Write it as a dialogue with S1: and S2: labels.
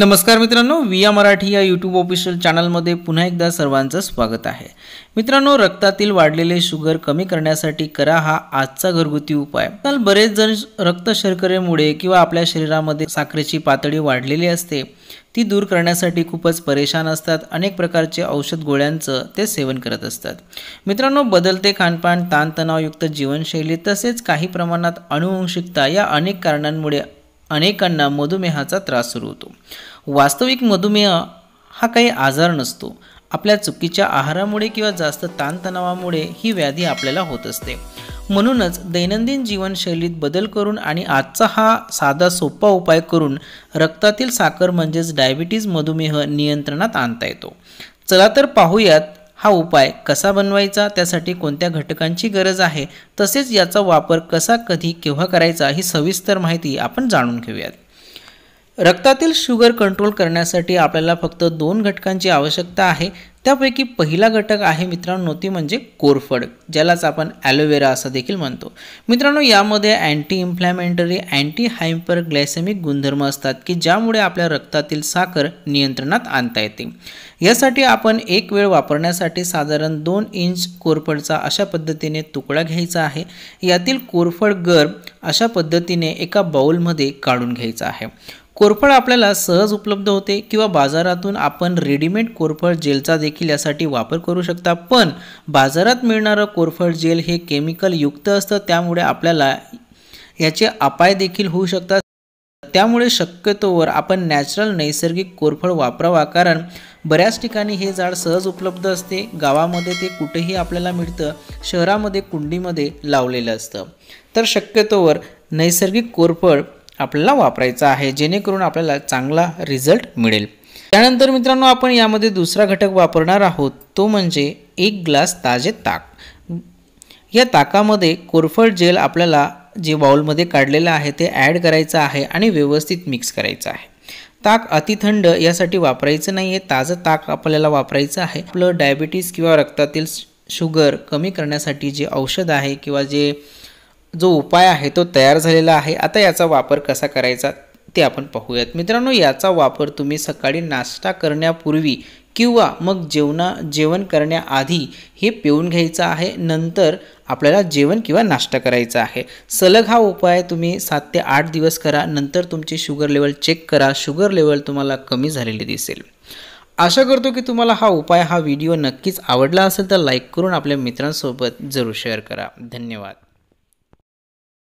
S1: नमस्कार मित्रांनो विया मराठी या यूट्यूब ऑफिशियल चॅनलमध्ये पुन्हा एकदा सर्वांचं स्वागत आहे मित्रांनो रक्तातील वाढलेले शुगर कमी करण्यासाठी करा हा आजचा घरगुती उपाय काल बरेच जण रक्त शर्करेमुळे किंवा आपल्या शरीरामध्ये साखरेची पातळी वाढलेली असते ती दूर करण्यासाठी खूपच परेशान असतात अनेक प्रकारचे औषध गोळ्यांचं ते सेवन करत असतात मित्रांनो बदलते खानपान ताणतणावयुक्त जीवनशैली तसेच काही प्रमाणात अनुवंशिकता या अनेक कारणांमुळे अनेकांना मधुमेहाचा त्रास सुरू होतो वास्तविक मधुमेह हा काही आजार नसतो आपल्या चुकीच्या आहारामुळे किंवा जास्त ताणतणावामुळे ही व्याधी आपल्याला होत असते म्हणूनच दैनंदिन जीवनशैलीत बदल करून आणि आजचा हा साधा सोपा उपाय करून रक्तातील साखर म्हणजेच डायबिटीज मधुमेह नियंत्रणात आणता येतो चला तर पाहूयात हा उपाय कसा बनवायचा त्यासाठी कोणत्या घटकांची गरज आहे तसेच याचा वापर कसा कधी केव्हा करायचा ही सविस्तर माहिती आपण जाणून घेऊयात रक्तातील शुगर कंट्रोल करण्यासाठी आपल्याला फक्त दोन घटकांची आवश्यकता आहे त्यापैकी पहिला घटक आहे मित्रांनो ती म्हणजे कोरफड ज्यालाच आपण ॲलोवेरा असं देखील म्हणतो मित्रांनो यामध्ये anti inflammatory anti hyperglycemic गुणधर्म असतात की ज्यामुळे आपल्या रक्तातील साखर नियंत्रणात आणता येते यासाठी आपण एक वेळ वापरण्यासाठी साधारण दोन इंच कोरफडचा अशा पद्धतीने तुकडा घ्यायचा आहे यातील कोरफड गर अशा पद्धतीने एका बाऊलमध्ये काढून घ्यायचा आहे कोरफळ आपल्याला सहज उपलब्ध होते किंवा बाजारातून आपण रेडीमेड कोरफड जेलचा देखील यासाठी वापर करू शकता पण बाजारात मिळणारं कोरफड जेल हे केमिकल युक्त असतं त्यामुळे आपल्याला याचे अपाय देखील होऊ शकतात त्यामुळे शक्यतोवर आपण नॅचरल नैसर्गिक कोरफड वापरावा कारण बऱ्याच ठिकाणी हे झाड सहज उपलब्ध असते गावामध्ये ते कुठेही आपल्याला मिळतं शहरामध्ये कुंडीमध्ये लावलेलं असतं तर शक्यतोवर नैसर्गिक कोरफड आपल्याला वापरायचा आहे जेणेकरून आपल्याला चांगला रिझल्ट मिळेल त्यानंतर मित्रांनो आपण यामध्ये दुसरा घटक वापरणार आहोत तो म्हणजे एक ग्लास ताजे ताक या ताकामध्ये कोरफड जेल आपल्याला जे बाउलमध्ये काढलेलं आहे ते ॲड करायचं आहे आणि व्यवस्थित मिक्स करायचं आहे ताक अतिथंड यासाठी वापरायचं नाही आहे ताजं ताक आपल्याला वापरायचं आहे आपलं डायबिटीज किंवा रक्तातील शुगर कमी करण्यासाठी जे औषध आहे किंवा जे जो उपाय आहे तो तयार झालेला आहे आता याचा वापर कसा करायचा ते आपण पाहूयात मित्रांनो याचा वापर तुम्ही सकाळी नाश्ता करण्यापूर्वी किंवा मग जेवणा जेवण करण्याआधी हे पिऊन घ्यायचं आहे नंतर आपल्याला जेवण किंवा नाश्ता करायचा आहे सलग हा उपाय तुम्ही सात ते आठ दिवस करा नंतर तुमची शुगर लेवल चेक करा शुगर लेवल तुम्हाला कमी झालेली दिसेल आशा करतो की तुम्हाला हा उपाय हा व्हिडिओ नक्कीच आवडला असेल तर लाईक करून आपल्या मित्रांसोबत जरूर शेअर करा धन्यवाद